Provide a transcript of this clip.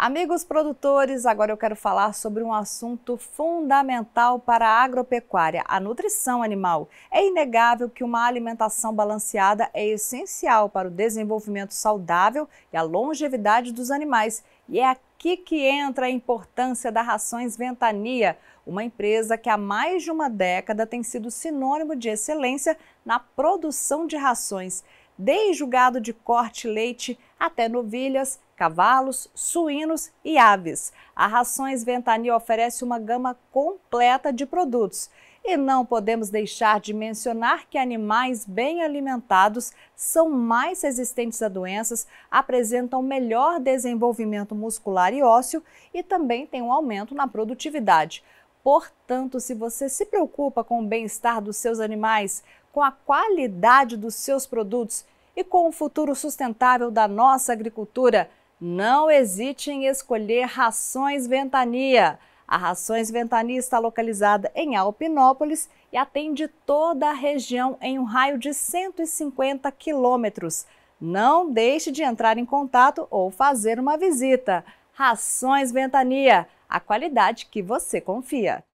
Amigos produtores, agora eu quero falar sobre um assunto fundamental para a agropecuária, a nutrição animal. É inegável que uma alimentação balanceada é essencial para o desenvolvimento saudável e a longevidade dos animais. E é aqui que entra a importância da Rações Ventania, uma empresa que há mais de uma década tem sido sinônimo de excelência na produção de rações, desde o gado de corte leite até novilhas, cavalos, suínos e aves. A Rações Ventania oferece uma gama completa de produtos. E não podemos deixar de mencionar que animais bem alimentados são mais resistentes a doenças, apresentam melhor desenvolvimento muscular e ósseo e também têm um aumento na produtividade. Portanto, se você se preocupa com o bem-estar dos seus animais, com a qualidade dos seus produtos, e com o futuro sustentável da nossa agricultura. Não hesite em escolher Rações Ventania. A Rações Ventania está localizada em Alpinópolis e atende toda a região em um raio de 150 quilômetros. Não deixe de entrar em contato ou fazer uma visita. Rações Ventania, a qualidade que você confia.